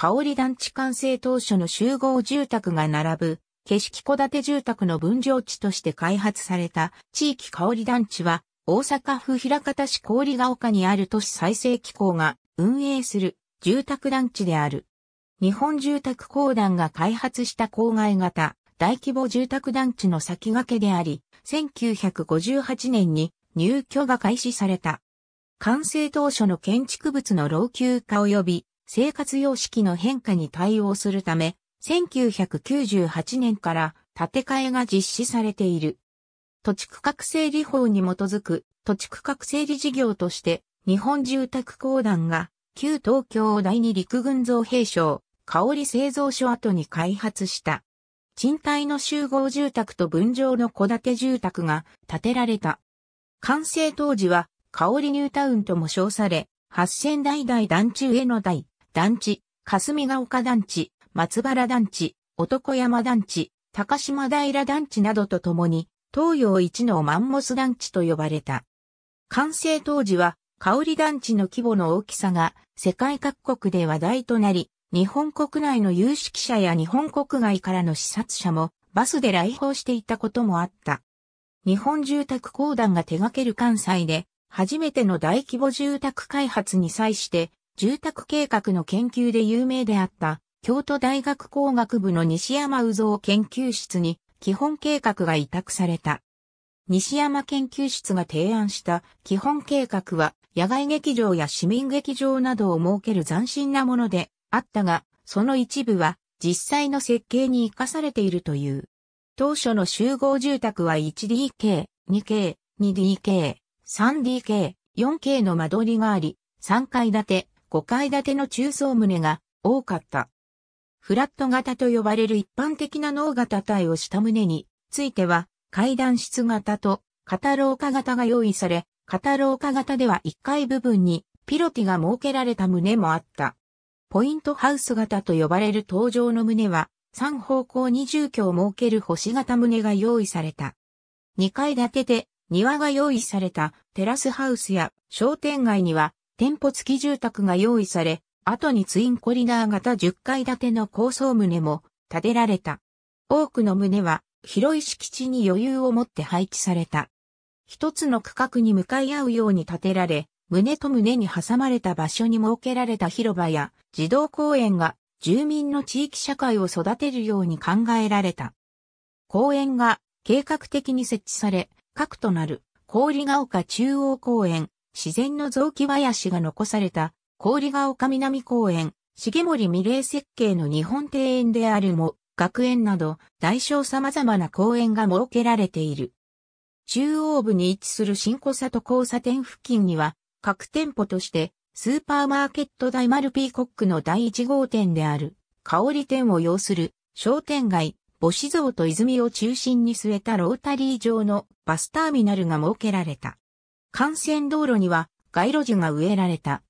香り団地完成当初の集合住宅が並ぶ、景色戸建て住宅の分譲地として開発された地域香り団地は、大阪府平方市氷ヶ丘にある都市再生機構が運営する住宅団地である。日本住宅公団が開発した郊外型大規模住宅団地の先駆けであり、1958年に入居が開始された。完成当初の建築物の老朽化及び生活様式の変化に対応するため、1998年から建て替えが実施されている。土地区画整理法に基づく土地区画整理事業として日本住宅公団が旧東京第二陸軍造兵廠香織製造所跡に開発した。賃貸の集合住宅と分譲の戸建て住宅が建てられた。完成当時は、香織ニュータウンとも称され、8000代々団中への代、団地、霞ヶ丘団地、松原団地、男山団地、高島平団地などとともに、東洋一のマンモス団地と呼ばれた。完成当時は、香り団地の規模の大きさが世界各国で話題となり、日本国内の有識者や日本国外からの視察者もバスで来訪していたこともあった。日本住宅公団が手掛ける関西で初めての大規模住宅開発に際して住宅計画の研究で有名であった京都大学工学部の西山宇蔵研究室に基本計画が委託された。西山研究室が提案した基本計画は野外劇場や市民劇場などを設ける斬新なものであったが、その一部は実際の設計に活かされているという。当初の集合住宅は 1DK、2K、2DK、3DK、4K の間取りがあり、3階建て、5階建ての中層棟が多かった。フラット型と呼ばれる一般的な脳型体をした棟については階段室型と肩廊下型が用意され、肩廊下型では1階部分にピロティが設けられた棟もあった。ポイントハウス型と呼ばれる登場の棟は3方向に住居を設ける星型棟が用意された。2階建てで庭が用意されたテラスハウスや商店街には店舗付き住宅が用意され、後にツインコリダー型10階建ての高層棟も建てられた。多くの棟は広い敷地に余裕を持って配置された。一つの区画に向かい合うように建てられ、棟と棟に挟まれた場所に設けられた広場や児童公園が住民の地域社会を育てるように考えられた。公園が計画的に設置され、核となる氷ヶ丘中央公園、自然の雑木林が残された、氷ヶ丘南公園、重森未玲設計の日本庭園であるも、学園など、大小様々な公園が設けられている。中央部に位置する新小里交差点付近には、各店舗として、スーパーマーケット大丸ピーコックの第1号店である、香り店を要する、商店街、母子像と泉を中心に据えたロータリー上のバスターミナルが設けられた。幹線道路には街路樹が植えられた。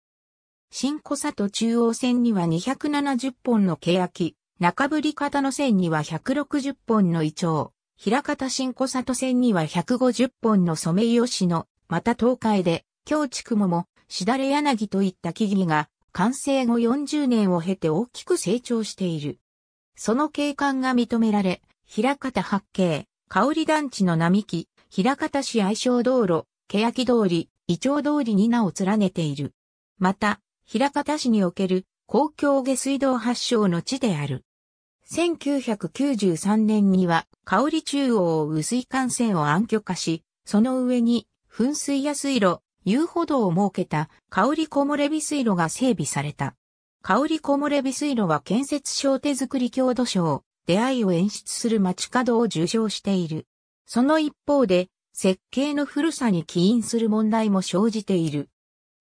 新小里中央線には270本の欅、中振方の線には160本のイチョウ、平方新小里線には150本のソメイヨシノ、また東海で、京地もも、しだれ柳といった木々が、完成後40年を経て大きく成長している。その景観が認められ、平方八景、香り団地の並木、平方市愛称道路、欅通り、イチョウ通りに名を連ねている。また、平方市における公共下水道発祥の地である。1993年には、香り中央を雨水幹線を暗渠化し、その上に、噴水や水路、遊歩道を設けた香り木漏れ日水路が整備された。香り木漏れ日水路は建設省手作り郷土省、出会いを演出する街角を受賞している。その一方で、設計の古さに起因する問題も生じている。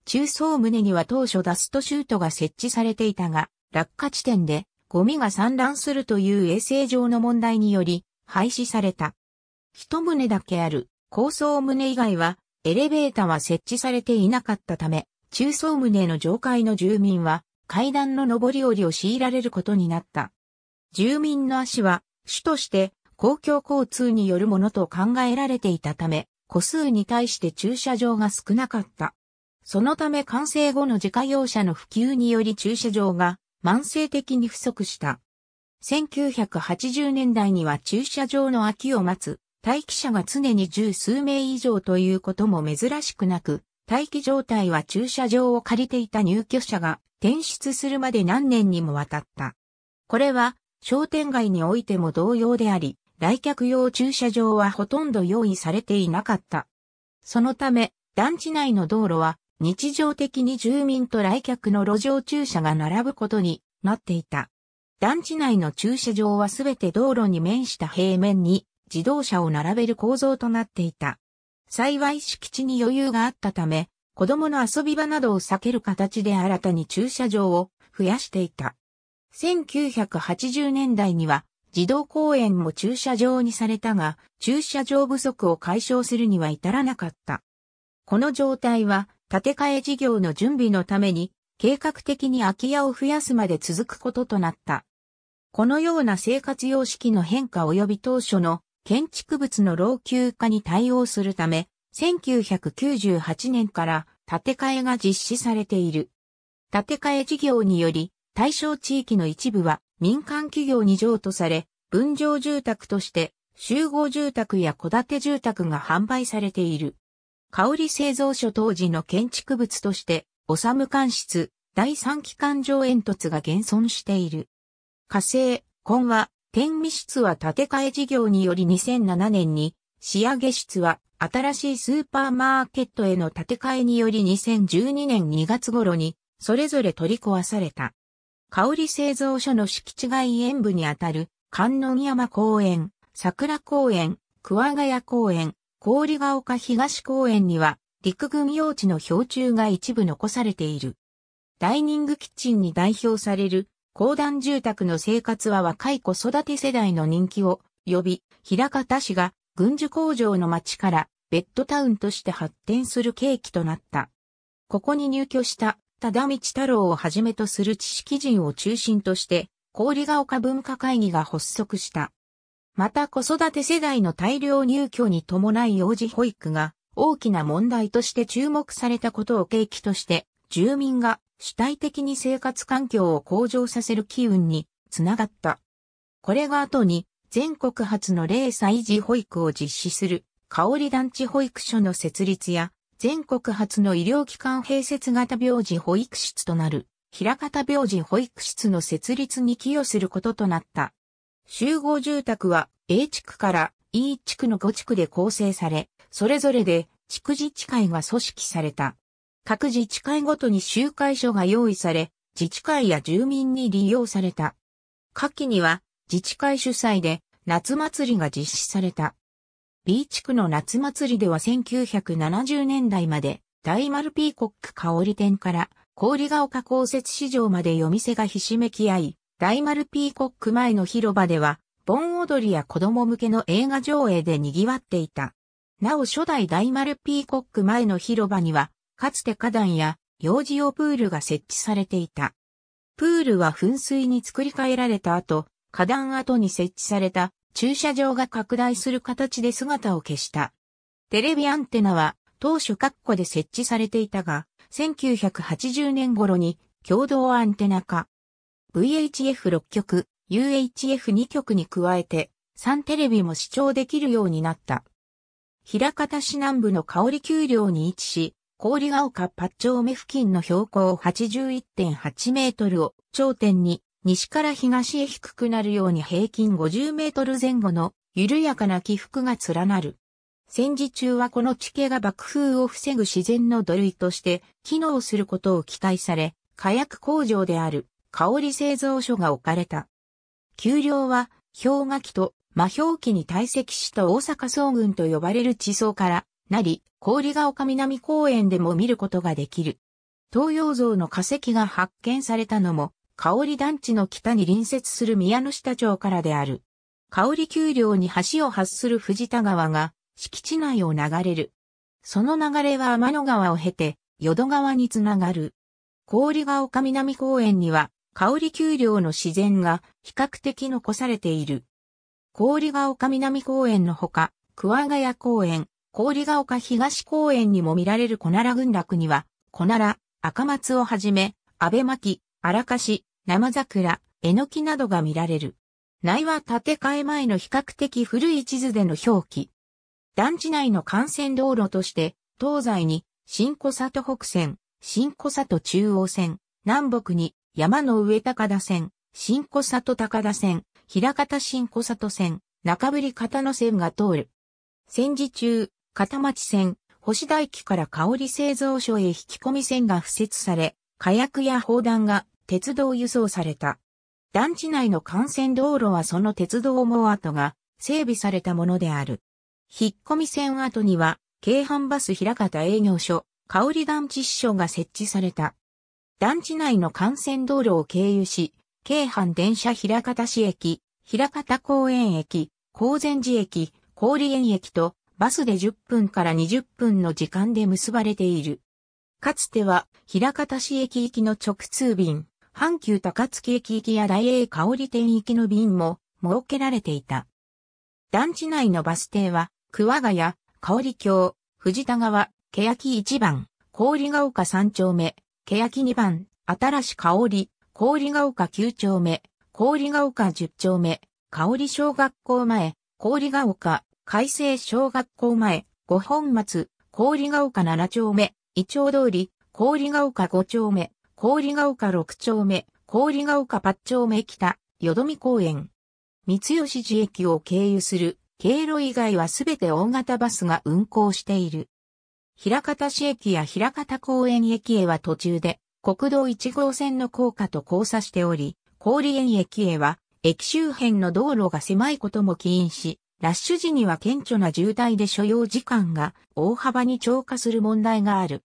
中層棟には当初ダストシュートが設置されていたが、落下地点でゴミが散乱するという衛生上の問題により廃止された。一棟だけある高層棟以外はエレベーターは設置されていなかったため、中層棟の上階の住民は階段の上り下りを強いられることになった。住民の足は主として公共交通によるものと考えられていたため、個数に対して駐車場が少なかった。そのため完成後の自家用車の普及により駐車場が慢性的に不足した。1980年代には駐車場の空きを待つ待機者が常に十数名以上ということも珍しくなく、待機状態は駐車場を借りていた入居者が転出するまで何年にもわたった。これは商店街においても同様であり、来客用駐車場はほとんど用意されていなかった。そのため、団地内の道路は日常的に住民と来客の路上駐車が並ぶことになっていた。団地内の駐車場はすべて道路に面した平面に自動車を並べる構造となっていた。幸い敷地に余裕があったため、子供の遊び場などを避ける形で新たに駐車場を増やしていた。1980年代には自動公園も駐車場にされたが、駐車場不足を解消するには至らなかった。この状態は、建て替え事業の準備のために、計画的に空き家を増やすまで続くこととなった。このような生活様式の変化及び当初の建築物の老朽化に対応するため、1998年から建て替えが実施されている。建て替え事業により、対象地域の一部は民間企業に譲渡され、分譲住宅として集合住宅や戸建て住宅が販売されている。香り製造所当時の建築物として、おさむ館室、第三期関上煙突が現存している。火星、今は、天未室は建て替え事業により2007年に、仕上げ室は新しいスーパーマーケットへの建て替えにより2012年2月頃に、それぞれ取り壊された。香り製造所の敷地外縁部にあたる観音山公園、桜公園、桑ヶ谷公園、氷ヶ丘東公園には陸軍用地の標柱が一部残されている。ダイニングキッチンに代表される公団住宅の生活は若い子育て世代の人気を呼び、平方市が軍需工場の町からベッドタウンとして発展する契機となった。ここに入居した忠道太郎をはじめとする知識人を中心として、氷が丘文化会議が発足した。また子育て世代の大量入居に伴い幼児保育が大きな問題として注目されたことを契機として、住民が主体的に生活環境を向上させる機運につながった。これが後に全国初の0歳児保育を実施する香り団地保育所の設立や全国初の医療機関併設型病児保育室となる、平方病児保育室の設立に寄与することとなった。集合住宅は A 地区から E 地区の5地区で構成され、それぞれで地区自治会が組織された。各自治会ごとに集会所が用意され、自治会や住民に利用された。夏季には自治会主催で夏祭りが実施された。B 地区の夏祭りでは1970年代まで、大丸ピーコック香り店から、氷が丘公設市場まで夜店がひしめき合い、大丸ピーコック前の広場では、盆踊りや子供向けの映画上映で賑わっていた。なお初代大丸ピーコック前の広場には、かつて花壇や幼児用プールが設置されていた。プールは噴水に作り変えられた後、花壇跡に設置された駐車場が拡大する形で姿を消した。テレビアンテナは当初括弧で設置されていたが、1980年頃に共同アンテナ化。VHF6 局、UHF2 局に加えて、3テレビも視聴できるようになった。平方市南部の香り丘陵に位置し、氷が丘八丁目付近の標高81.8メートルを頂点に西から東へ低くなるように平均50メートル前後の緩やかな起伏が連なる。戦時中はこの地形が爆風を防ぐ自然の土塁として機能することを期待され、火薬工場である香り製造所が置かれた。丘陵は氷河期と魔氷期に堆積した大阪総群と呼ばれる地層からなり、氷が丘南公園でも見ることができる。東洋像の化石が発見されたのも香り団地の北に隣接する宮の下町からである。香り丘陵に橋を発する藤田川が敷地内を流れる。その流れは天の川を経て、淀川につながる。氷が丘南公園には、香り丘陵の自然が比較的残されている。氷が丘南公園のほか、桑ヶ谷公園、氷ヶ丘東公園にも見られる小奈良群落には、小奈良、赤松をはじめ、安倍巻、荒かし、生桜、えのきなどが見られる。内は建て替え前の比較的古い地図での表記。団地内の幹線道路として、東西に新小里北線、新小里中央線、南北に山の上高田線、新小里高田線、平方新小里線、中振方野線が通る。戦時中、片町線、星大駅から香り製造所へ引き込み線が敷設され、火薬や砲弾が鉄道輸送された。団地内の幹線道路はその鉄道網跡が整備されたものである。引っ込み線跡には、京阪バス平方営業所、香里団地支所が設置された。団地内の幹線道路を経由し、京阪電車平方市駅、平方公園駅、高善寺駅、里園駅とバスで10分から20分の時間で結ばれている。かつては、平方市駅行きの直通便、阪急高槻駅行きや大英香織店行きの便も設けられていた。団地内のバス停は、桑ヶ谷、香織橋、藤田川、欅1番、氷ヶ丘3丁目、欅2番、新し香織、氷ヶ丘9丁目、氷ヶ丘10丁目、香織小学校前、氷ヶ丘、海星小学校前、五本松、氷ヶ丘7丁目、伊調通り、氷ヶ丘5丁目、氷ヶ丘六丁目、氷ヶ丘八丁目北、よどみ公園。三吉寺駅を経由する経路以外はすべて大型バスが運行している。平方市駅や平方公園駅へは途中で国道1号線の高架と交差しており、氷園駅へは駅周辺の道路が狭いことも起因し、ラッシュ時には顕著な渋滞で所要時間が大幅に超過する問題がある。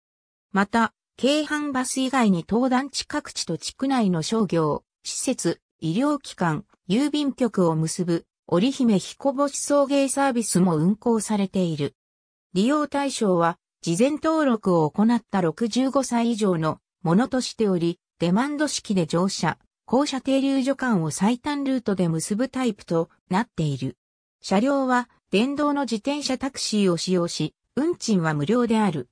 また、京阪バス以外に東団地各地と地区内の商業、施設、医療機関、郵便局を結ぶ、織姫彦星送迎サービスも運行されている。利用対象は、事前登録を行った65歳以上のものとしており、デマンド式で乗車、降車停留所間を最短ルートで結ぶタイプとなっている。車両は電動の自転車タクシーを使用し、運賃は無料である。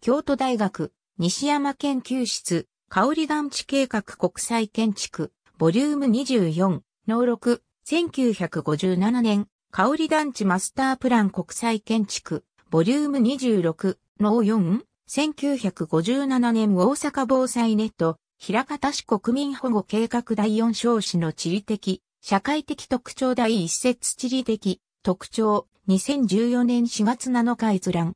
京都大学西山研究室、香り団地計画国際建築、ボリューム24、能6、1957年、香り団地マスタープラン国際建築、ボリューム26、能4、1957年大阪防災ネット、平方市国民保護計画第4章子の地理的、社会的特徴第一節地理的、特徴、2014年4月7日閲覧。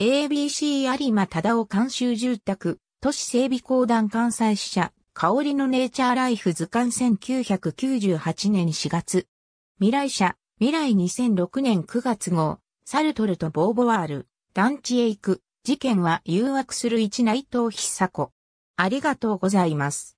ABC 有馬忠夫監修住宅、都市整備公団関西支社、香りのネイチャーライフ図鑑1998年4月。未来社、未来2006年9月号、サルトルとボーヴォワール、団地へ行く、事件は誘惑する一内藤久子。ありがとうございます。